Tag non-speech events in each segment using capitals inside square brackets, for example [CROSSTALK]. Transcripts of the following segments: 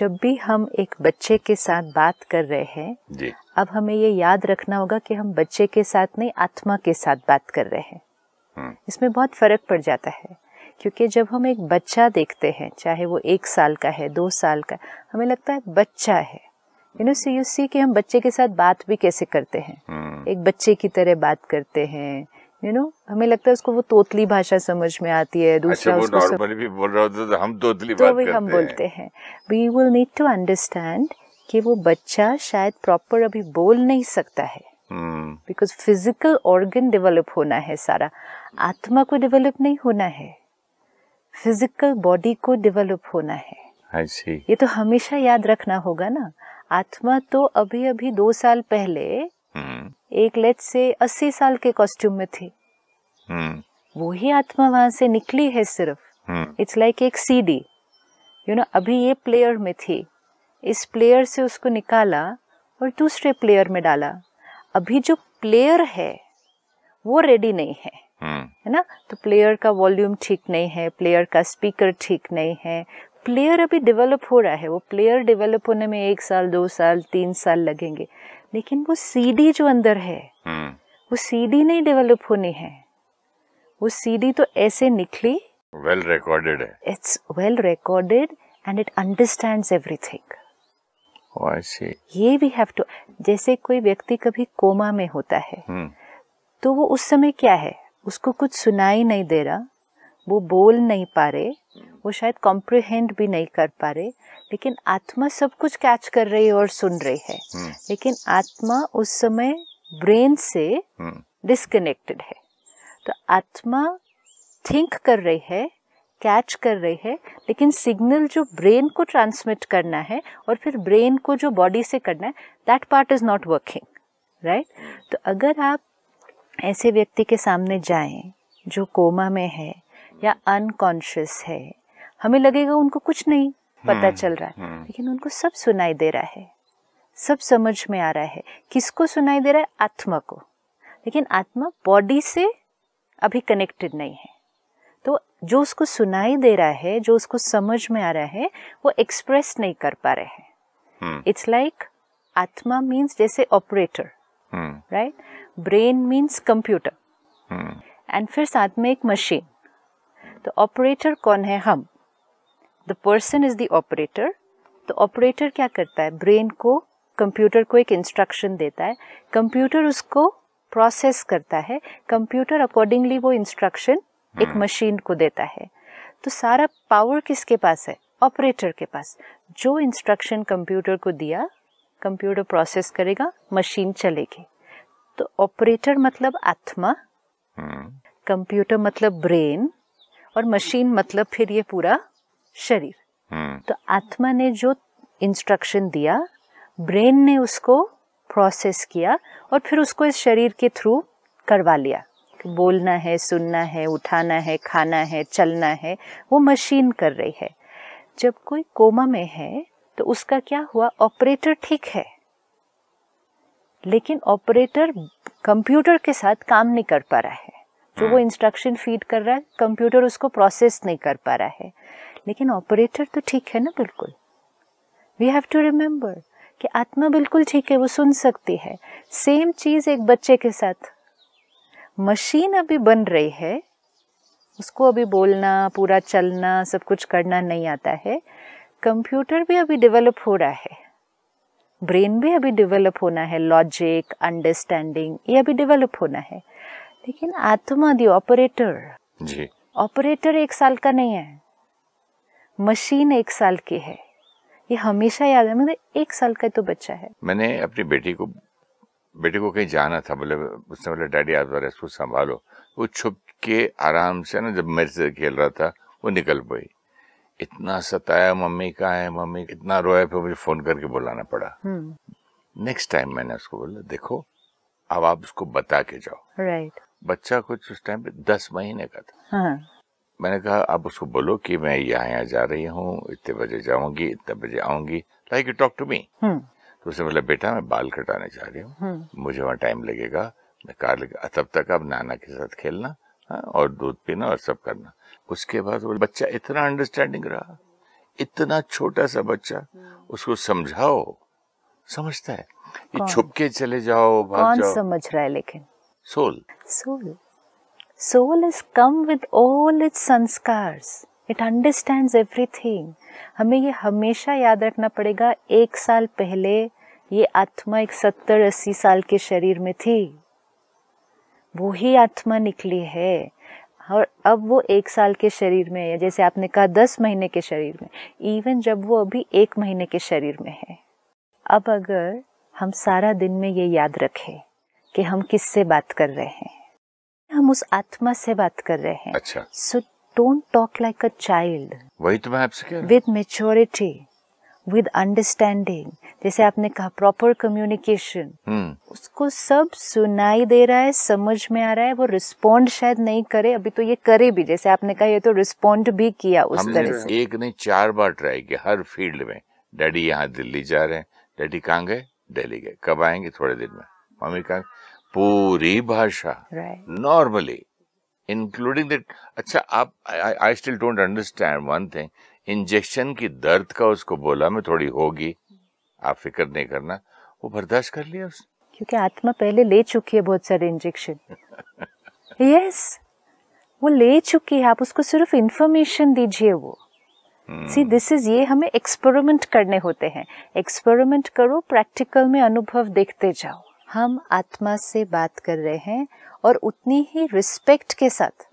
जब भी हम एक बच्चे के साथ बात कर रहे हैं जी। अब हमें ये याद रखना होगा कि हम बच्चे के साथ नहीं आत्मा के साथ बात कर रहे हैं हम्म। इसमें बहुत फर्क पड़ जाता है क्योंकि जब हम एक बच्चा देखते हैं चाहे वो एक साल का है दो साल का हमें लगता है बच्चा है you know see you see कि हम बच्चे के साथ बात भी कैसे करते हैं हम्म। एक बच्चे की तरह बात करते हैं यू नो हमें लगता है उसको वो तोतली भाषा समझ में आती है अच्छा, दूसरा अच्छा, उसको सम... भी बोल रहा होता तो हम तोतली तो बात करते हम बोलते हैं we will need to understand कि वो बच्चा शायद प्रॉपर अभी बोल नहीं सकता है बिकॉज फिजिकल ऑर्गन डेवलप होना है सारा आत्मा को डेवलप नहीं होना है फिजिकल बॉडी को डेवलप होना है ये तो हमेशा याद रखना होगा ना आत्मा तो अभी अभी दो साल पहले हम्म। एक लेट से अस्सी साल के कॉस्ट्यूम में थी हम्म। वो ही आत्मा वहां से निकली है सिर्फ इट्स हम्म। लाइक like एक सीडी यू नो अभी ये प्लेयर में थी इस प्लेयर से उसको निकाला और दूसरे प्लेयर में डाला अभी जो प्लेयर है वो रेडी नहीं है हम्म। है ना तो प्लेयर का वॉल्यूम ठीक नहीं है प्लेयर का स्पीकर ठीक नहीं है प्लेयर अभी डेवलप हो रहा है वो प्लेयर डेवलप होने में एक साल दो साल तीन साल लगेंगे लेकिन वो सीडी जो अंदर है हम्म। वो सीडी नहीं डेवलप होनी है वो सीडी तो ऐसे निकली वेल रिकॉर्डेड है it's well recorded and it every everything ये भी हैव टू जैसे कोई व्यक्ति कभी कोमा में होता है हम्म। तो वो उस समय क्या है उसको कुछ सुनाई नहीं दे रहा वो बोल नहीं पा रहे वो शायद कॉम्प्रिहेंड भी नहीं कर पा रहे लेकिन आत्मा सब कुछ कैच कर रही है और सुन रही है हम्म। लेकिन आत्मा उस समय ब्रेन से डिस्कनेक्टेड हम्म। है तो आत्मा थिंक कर रही है कैच कर रही है लेकिन सिग्नल जो ब्रेन को ट्रांसमिट करना है और फिर ब्रेन को जो बॉडी से करना है that part is not working right तो अगर आप ऐसे व्यक्ति के सामने जाएं जो कोमा में है या अनकॉन्शियस है हमें लगेगा उनको कुछ नहीं पता हम्म, चल रहा है हम्म। लेकिन उनको सब सुनाई दे रहा है सब समझ में आ रहा है किसको सुनाई दे रहा है आत्मा को लेकिन आत्मा बॉडी से अभी कनेक्टेड नहीं है तो जो उसको सुनाई दे रहा है जो उसको समझ में आ रहा है वो एक्सप्रेस नहीं कर पा रहे हैं इट्स हम्म। लाइक आत्मा मीन्स जैसे operator right brain means computer and फिर साथ में एक मशीन तो ऑपरेटर कौन है हम the person is the operator तो ऑपरेटर क्या करता है ब्रेन को कंप्यूटर को एक इंस्ट्रक्शन देता है कंप्यूटर उसको प्रोसेस करता है कंप्यूटर अकॉर्डिंगली वो इंस्ट्रक्शन एक मशीन हम्म। को देता है तो सारा पावर किसके पास है ऑपरेटर के पास जो इंस्ट्रक्शन कंप्यूटर को दिया कंप्यूटर प्रोसेस करेगा मशीन चलेगी तो ऑपरेटर मतलब आत्मा कंप्यूटर हम्म। मतलब ब्रेन और मशीन मतलब फिर ये पूरा शरीर हम्म। तो आत्मा ने जो इंस्ट्रक्शन दिया ब्रेन ने उसको प्रोसेस किया और फिर उसको इस शरीर के थ्रू करवा लिया बोलना है सुनना है उठाना है खाना है चलना है वो मशीन कर रही है जब कोई कोमा में है तो उसका क्या हुआ ऑपरेटर ठीक है लेकिन ऑपरेटर कंप्यूटर के साथ काम नहीं कर पा रहा है जो वो इंस्ट्रक्शन हम्म। फीड कर रहा है कंप्यूटर उसको प्रोसेस नहीं कर पा रहा है लेकिन ऑपरेटर तो ठीक है ना बिल्कुल वी हैव टू रिमेम्बर कि आत्मा बिल्कुल ठीक है वो सुन सकती है सेम चीज़ एक बच्चे के साथ मशीन अभी बन रही है उसको अभी बोलना पूरा चलना सब कुछ करना नहीं आता है कंप्यूटर भी अभी डेवलप हो रहा है ब्रेन भी अभी डेवलप होना है लॉजिक अंडरस्टैंडिंग ये अभी डेवलप होना है लेकिन आत्मा दी ऑपरेटर जी ऑपरेटर एक साल का नहीं है मशीन एक साल की है ये हमेशा याद है मतलब एक साल का तो बच्चा है मैंने अपनी बेटी को बेटी को कहीं जाना था बोले उसने बोले डैडी आप जरा इसको संभालो वो छुप के आराम से ना जब मेरे से खेल रहा था वो निकल पाई इतना सताया मम्मी का है मम्मी इतना रोया फिर मुझे फोन करके बुलाना पड़ा नेक्स्ट टाइम हम्म। मैंने उसको बोला देखो अब आप उसको बता के जाओ राइट right. बच्चा कुछ उस टाइम पे दस महीने का था हाँ. मैंने कहा आप उसको बोलो कि मैं यहाँ यहाँ जा रही हूँ इतने बजे जाऊंगी इतने बजे आऊंगी like you talk to me तो उसने बोला बेटा मैं बाल कटाने जा रही हूँ हम्म। मुझे वहाँ टाइम लगेगा मैं कार लेकर तब तक आप नाना के साथ खेलना हा? और दूध पीना और सब करना उसके बाद वो बच्चा इतना अंडरस्टैंडिंग रहा इतना छोटा सा बच्चा हम्म। उसको समझाओ समझता है ये छुप के चले जाओ भाग जाओ समझ रहा है लेकिन soul soul soul is come with all it sanskar it understand everything हमें ये हमेशा याद रखना पड़ेगा एक साल पहले ये आत्मा एक सत्तर अस्सी साल के शरीर में थी वो ही आत्मा निकली है और अब वो एक साल के शरीर में है जैसे आपने कहा दस महीने के शरीर में इवन जब वो अभी एक महीने के शरीर में है अब अगर हम सारा दिन में ये याद रखें कि हम किससे बात कर रहे हैं हम उस आत्मा से बात कर रहे हैं अच्छा so don't talk like a child वही तो मैं आपसे कह विद मेच्योरिटी विद अंडरस्टैंडिंग जैसे आपने कहा प्रॉपर कम्युनिकेशन हम्म। उसको सब सुनाई दे रहा है समझ में आ रहा है वो रिस्पोंड शायद नहीं करे अभी तो ये करे भी जैसे आपने कहा ये तो रिस्पॉन्ड भी किया उस तरह से एक नहीं चार बार ट्राई किया हर फील्ड में डैडी यहाँ दिल्ली जा रहे हैं डैडी कहाँ गए दिल्ली गए कब आएंगे थोड़े दिन में मम्मी कहा पूरी भाषा नॉर्मली इंक्लूडिंग दैट अच्छा आप I still don't understand one thing injection की दर्द का उसको बोला मैं थोड़ी होगी आप फिक्र नहीं करना वो बर्दाश्त कर लिया उसने क्योंकि आत्मा पहले ले चुकी है बहुत सारे इंजेक्शन यस [LAUGHS] वो ले चुकी है आप उसको सिर्फ इन्फॉर्मेशन दीजिए वो सी दिस इज ये हमें एक्सपेरिमेंट करने होते हैं एक्सपेरिमेंट करो प्रैक्टिकल में अनुभव देखते जाओ हम आत्मा से बात कर रहे हैं और उतनी ही रिस्पेक्ट के साथ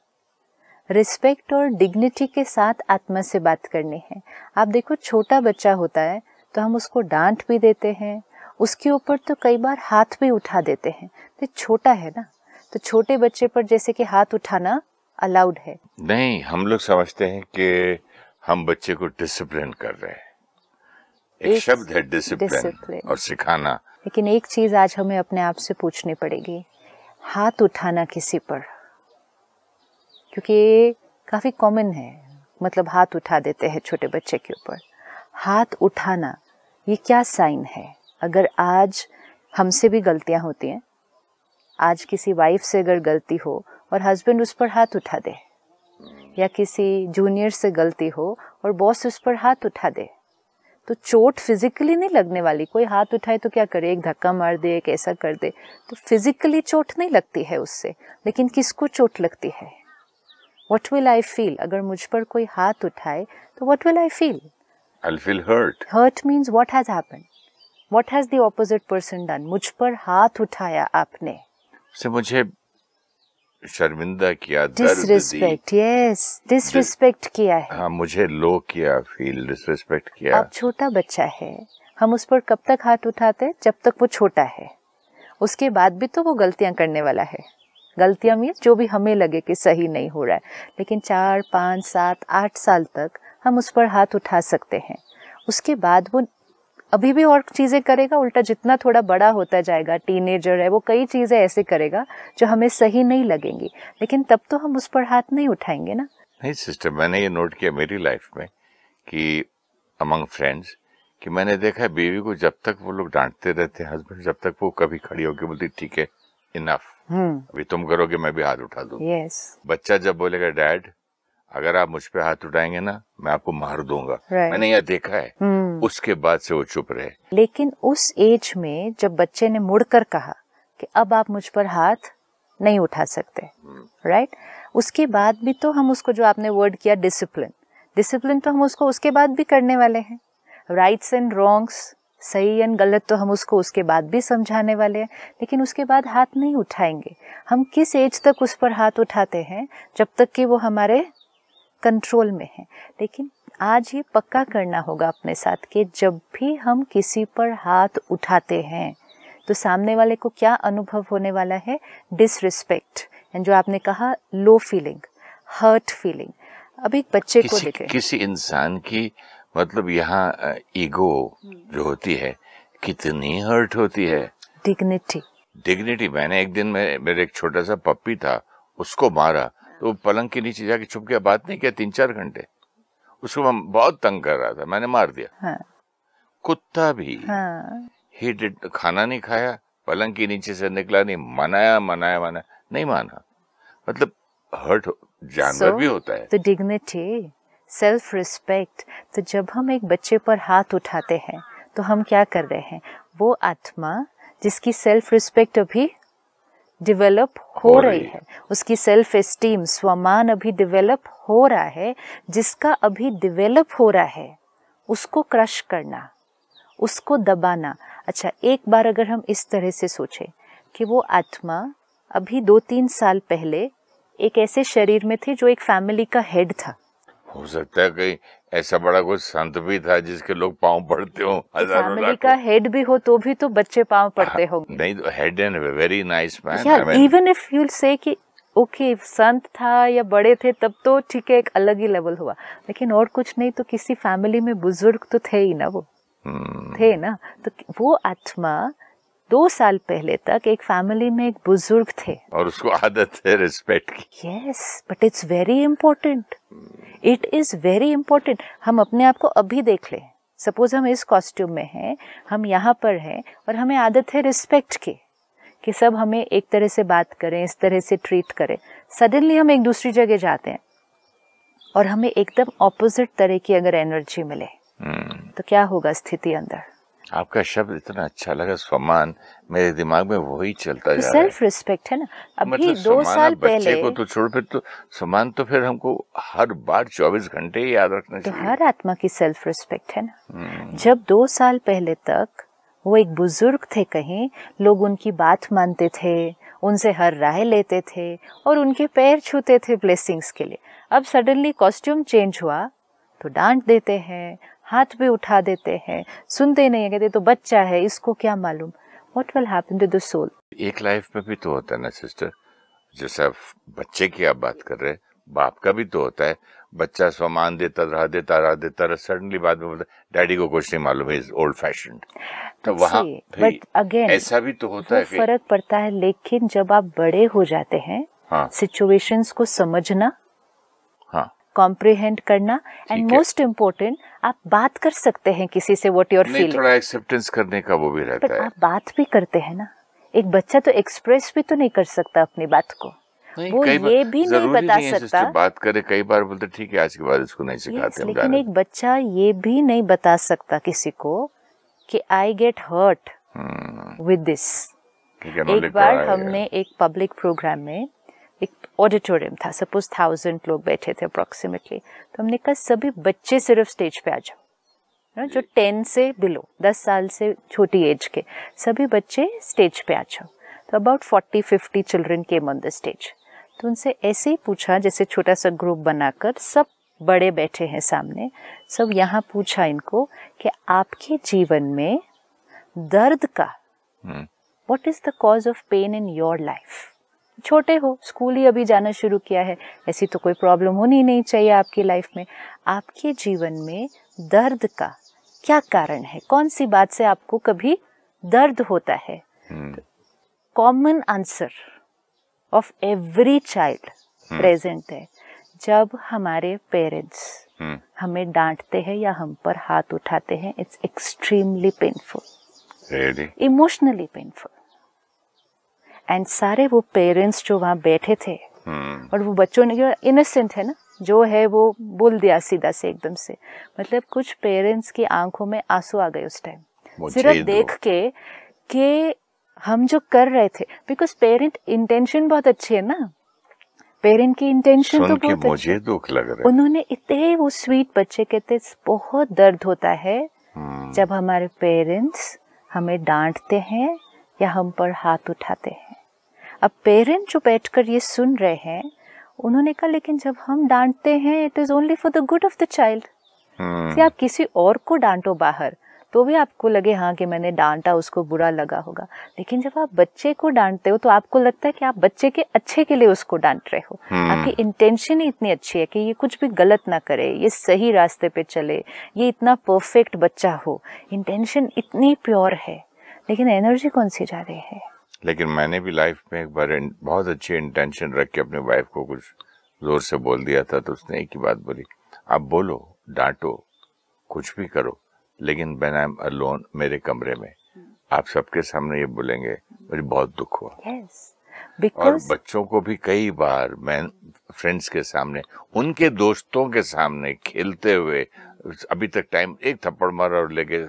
रिस्पेक्ट और डिग्निटी के साथ आत्मा से बात करनी है आप देखो छोटा बच्चा होता है तो हम उसको डांट भी देते हैं उसके ऊपर तो कई बार हाथ भी उठा देते हैं तो छोटा है ना तो छोटे बच्चे पर जैसे कि हाथ उठाना अलाउड है नहीं हम लोग समझते हैं कि हम बच्चे को डिसिप्लिन कर रहे हैं एक, एक शब्द है डिसिप्लिन और सिखाना लेकिन एक चीज़ आज हमें अपने आप से पूछनी पड़ेगी हाथ उठाना किसी पर क्योंकि ये काफ़ी कॉमन है मतलब हाथ उठा देते हैं छोटे बच्चे के ऊपर हाथ उठाना ये क्या साइन है अगर आज हमसे भी गलतियां होती हैं आज किसी वाइफ से अगर गलती हो और हस्बैंड उस पर हाथ उठा दे या किसी जूनियर से गलती हो और बॉस उस पर हाथ उठा दे तो चोट फिजिकली नहीं लगने वाली कोई हाथ उठाए तो क्या करे एक धक्का मार दे एक ऐसा कर दे तो फिजिकली चोट नहीं लगती है उससे लेकिन किसको चोट लगती है वट विल आई फील अगर मुझ पर कोई हाथ उठाए तो what will I feel I feel hurt hurt means what has happen what has the opposite person done? मुझ पर हाथ उठाया आपने से मुझे शर्मिंदा किया डिसरिस्पेक्ट यस डिसरिस्पेक्ट किया है हाँ मुझे लो किया फील डिसरिस्पेक्ट किया आप छोटा बच्चा है हम उस पर कब तक हाथ उठाते हैं जब तक वो छोटा है उसके बाद भी तो वो गलतियां करने वाला है गलतियां मीन जो भी हमें लगे कि सही नहीं हो रहा है लेकिन चार पाँच सात आठ साल तक हम उस पर हाथ उठा सकते हैं उसके बाद वो अभी भी और चीज़ें करेगा उल्टा जितना थोड़ा बड़ा होता जाएगा टीनेजर है वो कई चीज़ें ऐसे करेगा जो हमें सही नहीं लगेंगी लेकिन तब तो हम उस पर हाथ नहीं उठाएंगे ना नहीं सिस्टर मैंने ये नोट किया मेरी लाइफ में कि अमंग फ्रेंड्स कि मैंने देखा है बीवी को जब तक वो लोग डांटते रहते हैं हस्बैंड जब तक वो कभी खड़ी होगी बोलती ठीक है इनफ हम्म। अभी तुम करोगे मैं भी हाथ उठा दूँ yes. बच्चा जब बोलेगा डैड अगर आप मुझ पे हाथ उठाएंगे ना मैं आपको मार दूंगा right. मैंने यह देखा है hmm. उसके बाद से वो चुप रहे लेकिन उस एज में जब बच्चे ने मुड़कर कहा कि अब आप मुझ पर हाथ नहीं उठा सकते राइट हम्म। hmm. right? उसके बाद भी तो हम उसको जो आपने वर्ड किया डिसिप्लिन डिसिप्लिन तो हम उसको उसके बाद भी करने वाले हैं राइट्स एंड रॉन्ग्स सही एंड गलत तो हम उसको उसके बाद भी समझाने वाले हैं लेकिन उसके बाद हाथ नहीं उठाएंगे हम किस एज तक उस पर हाथ उठाते हैं जब तक कि वो हमारे कंट्रोल में है लेकिन आज ये पक्का करना होगा अपने साथ कि जब भी हम किसी पर हाथ उठाते हैं तो सामने वाले को क्या अनुभव होने वाला है डिसरिस्पेक्ट जो आपने कहा लो फीलिंग हर्ट फीलिंग अब एक बच्चे किसी, को देखे किसी इंसान की मतलब यहाँ ईगो हम्म। जो होती है कितनी हर्ट होती है डिग्निटी डिग्निटी मैंने एक दिन में मेरे एक छोटा सा पप्पी था उसको मारा तो पलंग के नीचे जाके छुप गया बात नहीं किया तीन चार घंटे उसको मैं बहुत तंग कर रहा था मैंने मार दिया हाँ। कुत्ता भी हाँ। खाना नहीं खाया पलंग के नीचे से निकला नहीं मनाया मनाया मनाया नहीं माना मतलब हर्ट जानवर so, भी होता है तो डिग्निटी सेल्फ रिस्पेक्ट तो जब हम एक बच्चे पर हाथ उठाते हैं तो हम क्या कर रहे हैं वो आत्मा जिसकी सेल्फ रिस्पेक्ट अभी डिवेलप हो, हो रही है उसकी सेल्फ एस्टीम स्वमान अभी डिवेलप हो रहा है जिसका अभी डिवेलप हो रहा है उसको क्रश करना उसको दबाना अच्छा एक बार अगर हम इस तरह से सोचें कि वो आत्मा अभी दो तीन साल पहले एक ऐसे शरीर में थी जो एक फैमिली का हेड था हो सकता है कहीं ऐसा बड़ा कोई संत भी था जिसके लोग पाँव पड़ते हो फैमिली तो का हेड भी हो तो भी तो बच्चे पाँव हाँ, पड़ते हो नहीं तो head and very nice man even if you say कि ओके okay, संत था या बड़े थे तब तो ठीक है एक अलग ही लेवल हुआ लेकिन और कुछ नहीं तो किसी फैमिली में बुजुर्ग तो थे ही ना वो hmm. थे ना तो वो आत्मा दो साल पहले तक एक फैमिली में एक बुजुर्ग थे और उसको आदत है रिस्पेक्ट की yes but it's very important it is very important हम अपने आप को अभी देख लें सपोज हम इस कॉस्ट्यूम में हैं हम यहाँ पर हैं और हमें आदत है रिस्पेक्ट की कि सब हमें एक तरह से बात करें इस तरह से ट्रीट करें सडनली हम एक दूसरी जगह जाते हैं और हमें एकदम ऑपोजिट तरह की अगर एनर्जी मिले hmm. तो क्या होगा स्थिति अंदर आपका शब्द इतना अच्छा लगा सम्मान मेरे दिमाग में वही चलता तो जा रहा सेल्फ रिस्पेक्ट है ना अभी मतलब दो साल बच्चे पहले को तो छोड़ फिर तो सम्मान तो फिर हमको हर बार चौबीस घंटे याद रखना तो चाहिए तो हर आत्मा की सेल्फ रिस्पेक्ट है ना हम्म। जब दो साल पहले तक वो एक बुजुर्ग थे कहीं लोग उनकी बात मानते थे उनसे हर राय लेते थे और उनके पैर छूते थे ब्लेसिंग्स के लिए अब सडनली कॉस्ट्यूम चेंज हुआ तो डांट देते हैं हाथ भी उठा देते हैं सुनते नहीं है कहते तो बच्चा है इसको क्या मालूम what will happen to the soul एक लाइफ में भी तो होता है ना सिस्टर जैसे बच्चे की आप बात कर रहे हैं बाप का भी तो होता है बच्चा सामान देता रहा देता रहा देता रहा सडनली बाद में डैडी को कुछ नहीं मालूम है ओल्ड फैशन तो वहाँ बट अगेन ऐसा भी तो होता है फर्क पड़ता है लेकिन जब आप बड़े हो जाते हैं सिचुएशंस हाँ. को समझना कॉम्प्रिहेंड करना एंड मोस्ट इम्पोर्टेंट आप बात कर सकते हैं किसी से वॉट योर फील थोड़ा एक्सेप्टेंस करने का वो भी रहता है आप बात भी करते हैं ना एक बच्चा तो एक्सप्रेस भी तो नहीं कर सकता अपनी बात को वो ये भी नहीं बता नहीं सकता बात करे कई बार बोलते ठीक है आज के बाद इसको नहीं सिखाते लेकिन एक बच्चा ये भी नहीं बता सकता किसी को कि I get hurt with this एक बार हमने एक पब्लिक प्रोग्राम में ऑडिटोरियम था सपोज थाउजेंड लोग बैठे थे अप्रॉक्सीमेटली तो हमने कहा सभी बच्चे सिर्फ स्टेज पे आ जाओ ना जो टेन से बिलो दस साल से छोटी एज के सभी बच्चे स्टेज पे आ जाओ तो about forty fifty children came on the stage तो उनसे ऐसे ही पूछा जैसे छोटा सा ग्रुप बनाकर सब बड़े बैठे हैं सामने सब यहाँ पूछा इनको कि आपके जीवन में दर्द का what is the cause of pain in your life छोटे हो स्कूल ही अभी जाना शुरू किया है ऐसी तो कोई प्रॉब्लम होनी नहीं चाहिए आपकी लाइफ में आपके जीवन में दर्द का क्या कारण है कौन सी बात से आपको कभी दर्द होता है common answer of every child present है जब हमारे पेरेंट्स हम्म। hmm. हमें डांटते हैं या हम पर हाथ उठाते हैं it's extremely painful emotionally painful and सारे वो पेरेंट्स जो वहाँ बैठे थे hmm. और वो बच्चों ने जो इनोसेंट है ना जो है वो बोल दिया सीधा से एकदम से मतलब कुछ पेरेंट्स की आंखों में आंसू आ गए उस टाइम सिर्फ देख के कि हम जो कर रहे थे बिकॉज पेरेंट इंटेंशन बहुत अच्छी है ना पेरेंट की इंटेंशन तो बहुत मुझे दुख लग रहा है उन्होंने इतने वो स्वीट बच्चे कहते बहुत दर्द होता है हम्म। जब हमारे पेरेंट्स हमें डांटते हैं या हम पर हाथ उठाते हैं अब पेरेंट जो बैठ कर ये सुन रहे हैं उन्होंने कहा लेकिन जब हम डांटते हैं it is only for the good of the child आप किसी और को डांटो बाहर तो भी आपको लगे हाँ कि मैंने डांटा उसको बुरा लगा होगा लेकिन जब आप बच्चे को डांटते हो तो आपको लगता है कि आप बच्चे के अच्छे के लिए उसको डांट रहे हो hmm. आपकी इंटेंशन ही इतनी अच्छी है कि ये कुछ भी गलत ना करे ये सही रास्ते पे चले ये इतना परफेक्ट बच्चा हो इंटेंशन इतनी प्योर है लेकिन एनर्जी कौन सी जा रही है लेकिन मैंने भी लाइफ में एक बार बहुत अच्छी इंटेंशन रख के अपने वाइफ को कुछ जोर से बोल दिया था तो उसने एक ही बात बोली आप बोलो डांटो कुछ भी करो लेकिन बेन आई एम अलोन मेरे कमरे में हम्म। आप सबके सामने ये बोलेंगे मुझे बहुत दुख हुआ yes, because... और बच्चों को भी कई बार मैं फ्रेंड्स के सामने उनके दोस्तों के सामने खेलते हुए हम्म। अभी तक टाइम एक थप्पड़ मारा और लेके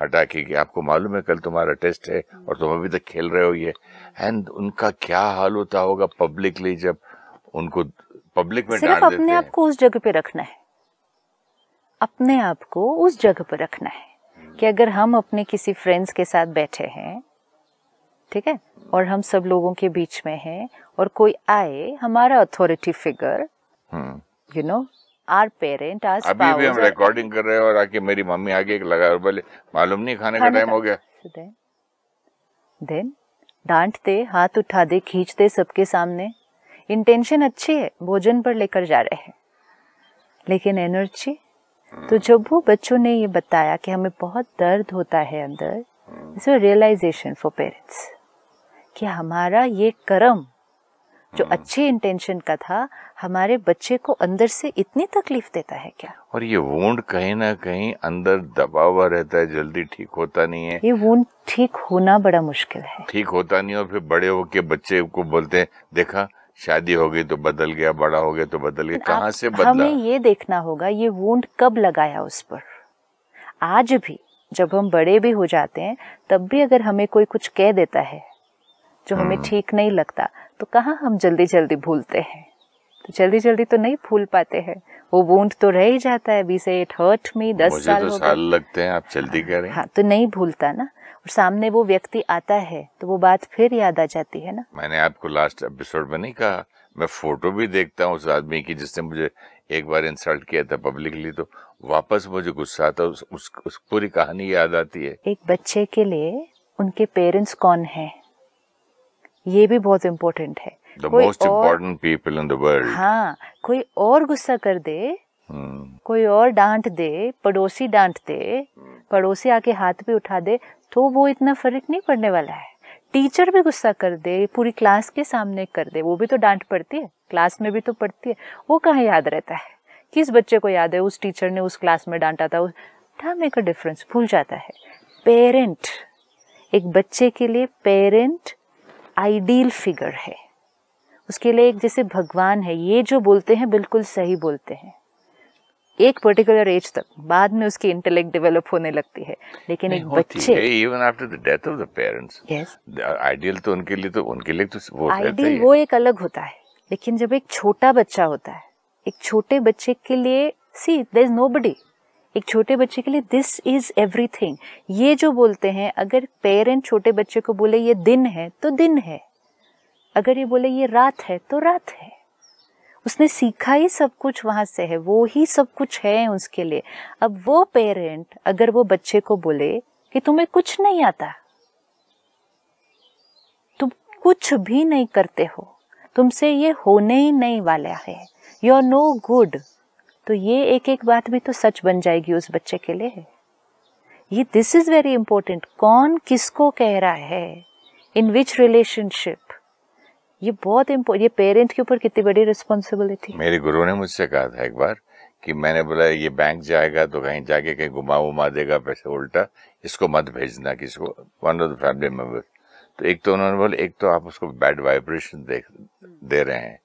हटा के कि आपको मालूम है कल तुम्हारा टेस्ट है और तुम अभी तक खेल रहे हो ये एंड उनका क्या हाल होता होगा पब्लिकली जब उनको पब्लिक में सिर्फ अपने आप को उस जगह पे रखना है अपने आप को उस जगह पर रखना है कि अगर हम अपने किसी फ्रेंड्स के साथ बैठे हैं ठीक है और हम सब लोगों के बीच में हैं और कोई आए हमारा authority figure you know our parent आज अभी भी हम रिकॉर्डिंग कर रहे हैं और आके मेरी मम्मी आगे एक लगा और बोले मालूम नहीं खाने का टाइम हो गया देन डांटते हाथ उठा दे खींचते सबके सामने इंटेंशन अच्छी है भोजन पर लेकर जा रहे हैं लेकिन एनर्जी तो हम्म। जब वो बच्चों ने ये बताया कि हमें बहुत दर्द होता है अंदर इट्स रियलाइजेशन फॉर पेरेंट्स कि हमारा ये कर्म जो अच्छे इंटेंशन का था हमारे बच्चे को अंदर से इतनी तकलीफ देता है क्या और ये वोंड कहीं ना कहीं अंदर दबा हुआ रहता है जल्दी ठीक होता नहीं है ये वोंड ठीक होना बड़ा मुश्किल है ठीक होता नहीं और फिर बड़े होके बच्चे को बोलते हैं देखा शादी हो गई तो बदल गया बड़ा हो गया तो बदल गया कहाँ से बदला हमें ये देखना होगा ये वोंड कब लगाया उस पर आज भी जब हम बड़े भी हो जाते हैं तब भी अगर हमें कोई कुछ कह देता है जो हमें हम्म। ठीक नहीं लगता तो कहाँ हम जल्दी जल्दी भूलते हैं तो जल्दी जल्दी तो नहीं भूल पाते हैं वो बूंद तो रह ही जाता है बीस से इट हर्ट में दस साल तो साल लगते हैं आप जल्दी हैं हाँ, हाँ तो नहीं भूलता ना और सामने वो व्यक्ति आता है तो वो बात फिर याद आ जाती है ना मैंने आपको लास्ट एपिसोड में नहीं कहा मैं फोटो भी देखता हूँ उस आदमी की जिसने मुझे एक बार इंसल्ट किया था पब्लिकली तो वापस मुझे गुस्सा आता उस, उस, उस पूरी कहानी याद आती है एक बच्चे के लिए उनके पेरेंट्स कौन है ये भी बहुत इम्पोर्टेंट है कोई मोस्ट पीपल इन द हाँ कोई और गुस्सा कर दे Hmm. कोई और डांट दे पड़ोसी डांट दे पड़ोसी आके हाथ भी उठा दे तो वो इतना फर्क नहीं पड़ने वाला है टीचर भी गुस्सा कर दे पूरी क्लास के सामने कर दे वो भी तो डांट पड़ती है क्लास में भी तो पड़ती है वो कहाँ याद रहता है किस बच्चे को याद है उस टीचर ने उस क्लास में डांटा था था मेक डिफरेंस भूल जाता है पेरेंट एक बच्चे के लिए पेरेंट आइडियल फिगर है उसके लिए एक जैसे भगवान है ये जो बोलते हैं बिल्कुल सही बोलते हैं एक पर्टिकुलर एज तक बाद में उसकी इंटेलेक्ट डेवलप होने लगती है लेकिन एक बच्चे even after the death of the parents yes ideal तो उनके लिए तो उनके लिए तो वो आइडियल वो एक अलग होता है लेकिन जब एक छोटा बच्चा होता है एक छोटे बच्चे के लिए सी देर इज नो बडी एक छोटे बच्चे के लिए दिस इज एवरीथिंग ये जो बोलते हैं अगर पेरेंट छोटे बच्चे को बोले ये दिन है तो दिन है अगर ये बोले ये रात है तो रात है उसने सीखा ही सब कुछ वहां से है वो ही सब कुछ है उसके लिए अब वो पेरेंट अगर वो बच्चे को बोले कि तुम्हें कुछ नहीं आता तुम कुछ भी नहीं करते हो तुमसे ये होने ही नहीं वाला है यू आर नो गुड तो ये एक एक बात भी तो सच बन जाएगी उस बच्चे के लिए ये दिस इज वेरी इंपॉर्टेंट कौन किसको कह रहा है इन विच रिलेशनशिप ये बहुत ये पेरेंट के ऊपर कितनी बड़ी रिस्पॉन्सिबिलिटी मेरे गुरु ने मुझसे कहा था एक बार कि मैंने बोला ये बैंक जाएगा तो कहीं जाके कहीं घुमा उमा देगा पैसे उल्टा इसको मत भेजना किसी को one of the family member तो एक तो उन्होंने बोला एक तो आप उसको बैड वाइब्रेशन दे, दे रहे हैं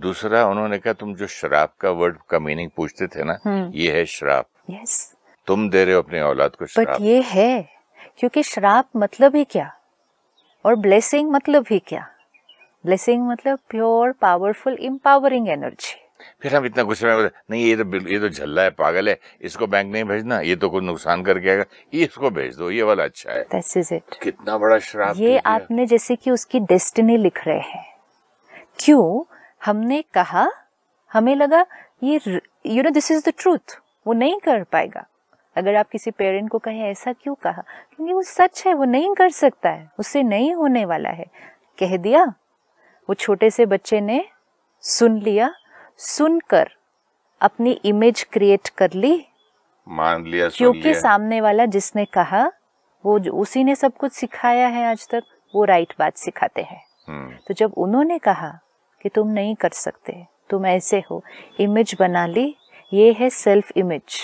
दूसरा उन्होंने कहा तुम जो शराब का वर्ड का मीनिंग पूछते थे ना हम्म। ये है शराब yes. तुम दे रहे हो अपने औलाद को शराब बट ये है क्योंकि शराब मतलब ही क्या और ब्लेसिंग मतलब ही क्या ब्लेसिंग मतलब प्योर पावरफुल इम्पावरिंग एनर्जी फिर हम इतना गुस्से में बोले नहीं ये तो ये तो झल्ला है पागल है इसको बैंक नहीं भेजना ये तो कुछ नुकसान करके आएगा ये इसको भेज दो ये वाला अच्छा है दिस इज इट कितना बड़ा श्राप ये आपने जैसे कि उसकी डेस्टिनी लिख रहे हैं क्यों हमने कहा हमें लगा ये you know this is the truth वो नहीं कर पाएगा अगर आप किसी पेरेंट को कहें ऐसा क्यों कहा क्योंकि वो सच है वो नहीं कर सकता है उससे नहीं होने वाला है कह दिया वो छोटे से बच्चे ने सुन लिया सुनकर अपनी इमेज क्रिएट कर ली मान लिया क्योंकि सामने वाला जिसने कहा वो जो उसी ने सब कुछ सिखाया है आज तक वो राइट बात सिखाते हैं हम्म। तो जब उन्होंने कहा कि तुम नहीं कर सकते तुम ऐसे हो इमेज बना ली ये है सेल्फ इमेज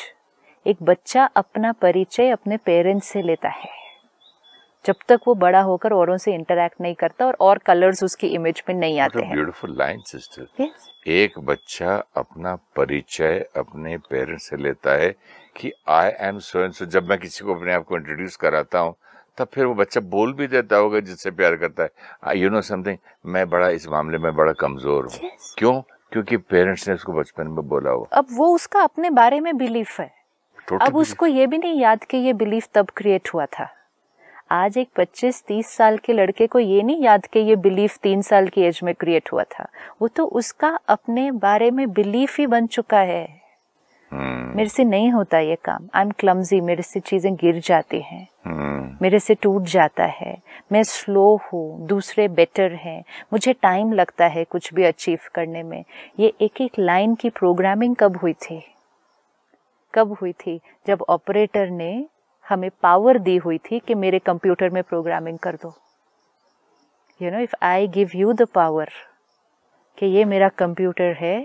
एक बच्चा अपना परिचय अपने पेरेंट्स से लेता है जब तक वो बड़ा होकर औरों से इंटरेक्ट नहीं करता और और कलर्स उसकी इमेज में नहीं आते हैं ब्यूटीफुल लाइन सिस्टर एक बच्चा अपना परिचय अपने पेरेंट्स से लेता है कि आई एम सो जब मैं किसी को अपने आप को इंट्रोड्यूस कराता हूँ तब फिर वो बच्चा बोल भी देता होगा जिससे प्यार करता है यू नो समथिंग मैं बड़ा इस मामले में बड़ा कमजोर हूँ yes. क्यों क्योंकि पेरेंट्स ने उसको बचपन में बोला हो अब वो उसका अपने बारे में बिलीफ है अब उसको ये भी नहीं याद कि ये बिलीफ तब क्रिएट हुआ था आज एक 25-30 साल के लड़के को ये नहीं याद कि ये बिलीफ तीन साल की एज में क्रिएट हुआ था वो तो उसका अपने बारे में बिलीफ ही बन चुका है hmm. मेरे से नहीं होता ये काम आई एम क्लम्जी मेरे से चीज़ें गिर जाती हैं hmm. मेरे से टूट जाता है मैं स्लो हूँ दूसरे बेटर हैं मुझे टाइम लगता है कुछ भी अचीव करने में ये एक एक लाइन की प्रोग्रामिंग कब हुई थी कब हुई थी जब ऑपरेटर ने हमें पावर दी हुई थी कि मेरे कंप्यूटर में प्रोग्रामिंग कर दो you know if I give you the power कि ये मेरा कंप्यूटर है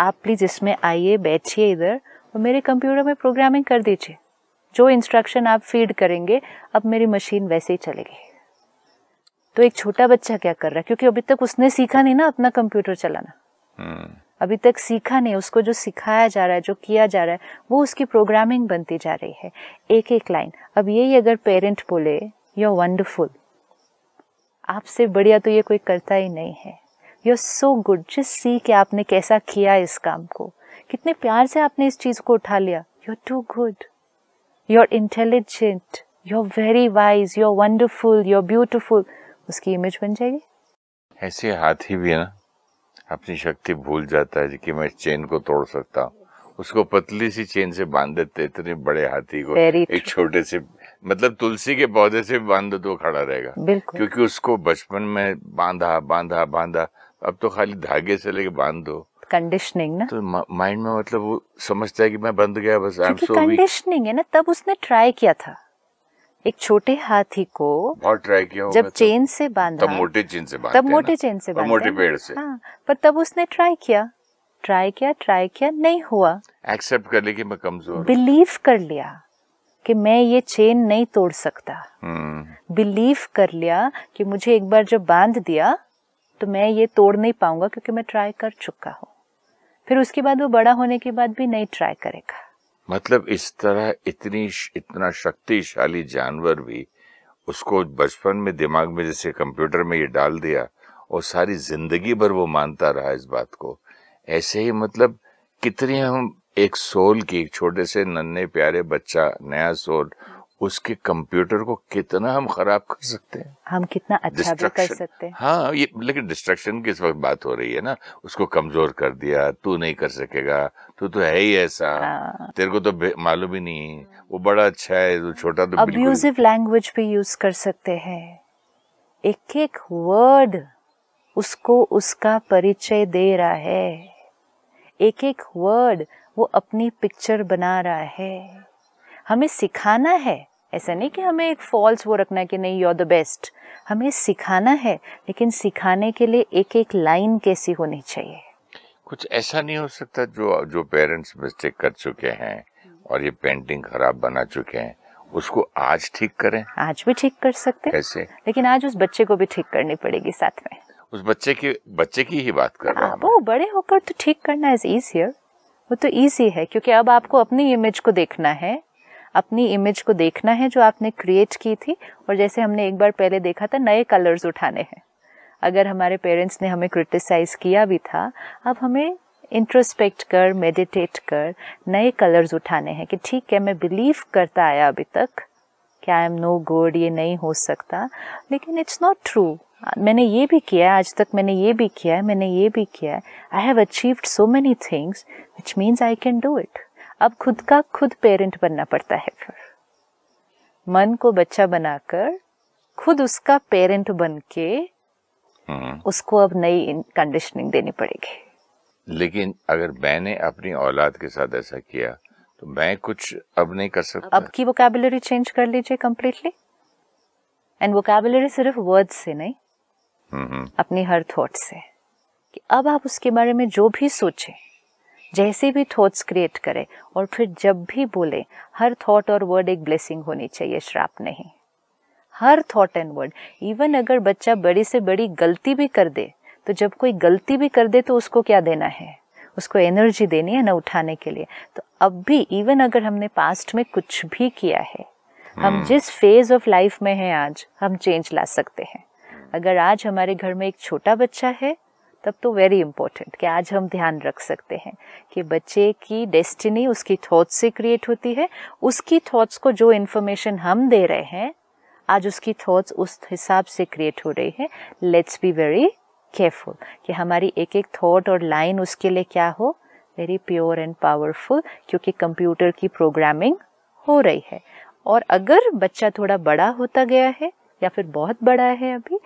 आप प्लीज़ इसमें आइए बैठिए इधर और मेरे कंप्यूटर में प्रोग्रामिंग कर दीजिए जो इंस्ट्रक्शन आप फीड करेंगे अब मेरी मशीन वैसे ही चलेगी तो एक छोटा बच्चा क्या कर रहा है क्योंकि अभी तक उसने सीखा नहीं ना अपना कंप्यूटर चलाना hmm. अभी तक सीखा नहीं उसको जो सिखाया जा रहा है जो किया जा रहा है वो उसकी प्रोग्रामिंग बनती जा रही है एक एक लाइन अब यही अगर पेरेंट बोले यू वंडरफुल आपसे बढ़िया तो ये कोई करता ही नहीं है you are so good just see कि आपने कैसा किया इस काम को कितने प्यार से आपने इस चीज़ को उठा लिया you are too good you are intelligent you are very wise you are wonderful you are beautiful उसकी इमेज बन जाएगी ऐसे हाथी भी ना अपनी शक्ति भूल जाता है कि मैं इस चेन को तोड़ सकता हूँ उसको पतली सी चेन से बांध देते इतने बड़े हाथी को एक छोटे से मतलब तुलसी के पौधे से बांध दो तो खड़ा रहेगा क्योंकि उसको बचपन में बांधा बांधा बांधा अब तो खाली धागे से लेके बांध दो कंडीशनिंग ना तो माइंड में मतलब वो समझता है कि मैं बंद गया बस आई एम सो कंडीशनिंग है ना तब उसने ट्राई किया था एक छोटे हाथी को बहुत ट्राई किया जब चेन तो। से बांधा तब मोटे चेन से बांधा तब मोटे चेन से बांधा मोटे पेड़ से हाँ, पर तब उसने ट्राई किया ट्राई किया ट्राई किया नहीं हुआ एक्सेप्ट कर लिया कि मैं कमजोर बिलीव कर लिया कि मैं ये चेन नहीं तोड़ सकता बिलीव हम्म। कर लिया कि मुझे एक बार जब बांध दिया तो मैं ये तोड़ नहीं पाऊंगा क्योंकि मैं ट्राई कर चुका हूँ फिर उसके बाद वो बड़ा होने के बाद भी नहीं ट्राई करेगा मतलब इस तरह इतनी इतना शक्तिशाली जानवर भी उसको बचपन में दिमाग में जैसे कंप्यूटर में ये डाल दिया और सारी जिंदगी भर वो मानता रहा इस बात को ऐसे ही मतलब कितने हम एक सोल की छोटे से नन्हे प्यारे बच्चा नया सोल उसके कंप्यूटर को कितना हम खराब कर सकते हैं हम कितना अच्छा भी कर सकते हैं हाँ ये लेकिन डिस्ट्रक्शन की इस वक्त बात हो रही है ना उसको कमजोर कर दिया तू नहीं कर सकेगा तू तो है ही ऐसा हाँ। तेरे को तो मालूम ही नहीं वो बड़ा अच्छा है तो छोटा तो अब्यूजिव लैंग्वेज भी यूज कर सकते हैं एक एक वर्ड उसको उसका परिचय दे रहा है एक एक वर्ड वो अपनी पिक्चर बना रहा है हमें सिखाना है ऐसा नहीं कि हमें एक फॉल्स वो रखना है कि नहीं यू आर द बेस्ट हमें सिखाना है लेकिन सिखाने के लिए एक एक लाइन कैसी होनी चाहिए कुछ ऐसा नहीं हो सकता जो जो पेरेंट्स मिस्टेक कर चुके हैं और ये पेंटिंग खराब बना चुके हैं उसको आज ठीक करें आज भी ठीक कर सकते हैं लेकिन आज उस बच्चे को भी ठीक करनी पड़ेगी साथ में उस बच्चे की बच्चे की ही बात कर रहा हूँ हाँ, वो बड़े होकर तो ठीक करना इज ईजियर वो तो ईजी है क्योंकि अब आपको अपनी इमेज को देखना है अपनी इमेज को देखना है जो आपने क्रिएट की थी और जैसे हमने एक बार पहले देखा था नए कलर्स उठाने हैं अगर हमारे पेरेंट्स ने हमें क्रिटिसाइज़ किया भी था अब हमें इंट्रोस्पेक्ट कर मेडिटेट कर नए कलर्स उठाने हैं कि ठीक है मैं बिलीव करता आया अभी तक कि आई एम नो गुड ये नहीं हो सकता लेकिन इट्स नॉट ट्रू मैंने ये भी किया है आज तक मैंने ये भी किया है मैंने ये भी किया है I have achieved so many things which means I can do it अब खुद का खुद पेरेंट बनना पड़ता है फिर मन को बच्चा बनाकर खुद उसका पेरेंट बन के उसको अब नई कंडीशनिंग देनी पड़ेगी लेकिन अगर मैंने अपनी औलाद के साथ ऐसा किया तो मैं कुछ अब नहीं कर सकता अब की वोकेबुलरी चेंज कर लीजिए कम्प्लीटली एंड वोकेबुलरी सिर्फ वर्ड से नहीं हम्म, हम्म। अपनी हर थॉट से कि अब आप उसके बारे में जो भी सोचें जैसे भी थॉट्स क्रिएट करें और फिर जब भी बोले हर थॉट और वर्ड एक ब्लेसिंग होनी चाहिए श्राप नहीं हर थॉट एंड वर्ड इवन अगर बच्चा बड़ी से बड़ी गलती भी कर दे तो जब कोई गलती भी कर दे तो उसको क्या देना है उसको एनर्जी देनी है ना उठाने के लिए तो अब भी इवन अगर हमने पास्ट में कुछ भी किया है हम हम्म। जिस फेज ऑफ लाइफ में हैं आज हम चेंज ला सकते हैं अगर आज हमारे घर में एक छोटा बच्चा है तब तो वेरी इंपॉर्टेंट कि आज हम ध्यान रख सकते हैं कि बच्चे की डेस्टिनी उसकी थॉट्स से क्रिएट होती है उसकी थॉट्स को जो इन्फॉर्मेशन हम दे रहे हैं आज उसकी थॉट्स उस हिसाब से क्रिएट हो रही है लेट्स बी वेरी केयरफुल कि हमारी एक एक थॉट और लाइन उसके लिए क्या हो वेरी प्योर एंड पावरफुल क्योंकि कंप्यूटर की प्रोग्रामिंग हो रही है और अगर बच्चा थोड़ा बड़ा होता गया है या फिर बहुत बड़ा है अभी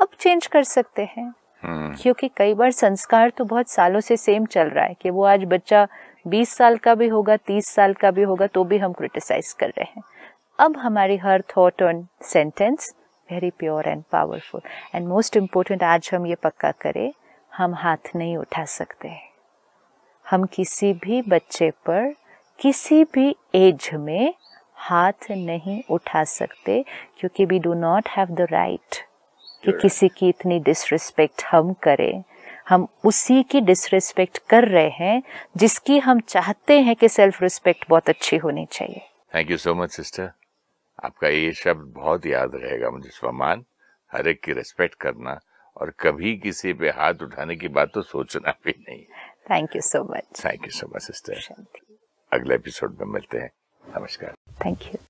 अब चेंज कर सकते हैं हम्म। क्योंकि कई बार संस्कार तो बहुत सालों से सेम चल रहा है कि वो आज बच्चा 20 साल का भी होगा 30 साल का भी होगा तो भी हम क्रिटिसाइज कर रहे हैं अब हमारी हर thought and sentence very pure and powerful and most important आज हम ये पक्का करें हम हाथ नहीं उठा सकते हम किसी भी बच्चे पर किसी भी एज में हाथ नहीं उठा सकते क्योंकि we do not have the right कि किसी की इतनी डिसरिस्पेक्ट हम करें हम उसी की डिसरिस्पेक्ट कर रहे हैं जिसकी हम चाहते हैं कि सेल्फ रिस्पेक्ट बहुत अच्छी होनी चाहिए thank you so much sister आपका ये शब्द बहुत याद रहेगा मुझे स्वमान हर एक की रिस्पेक्ट करना और कभी किसी पे हाथ उठाने की बात तो सोचना भी नहीं thank you so much thank you so much sister अगले एपिसोड में मिलते हैं नमस्कार थैंक यू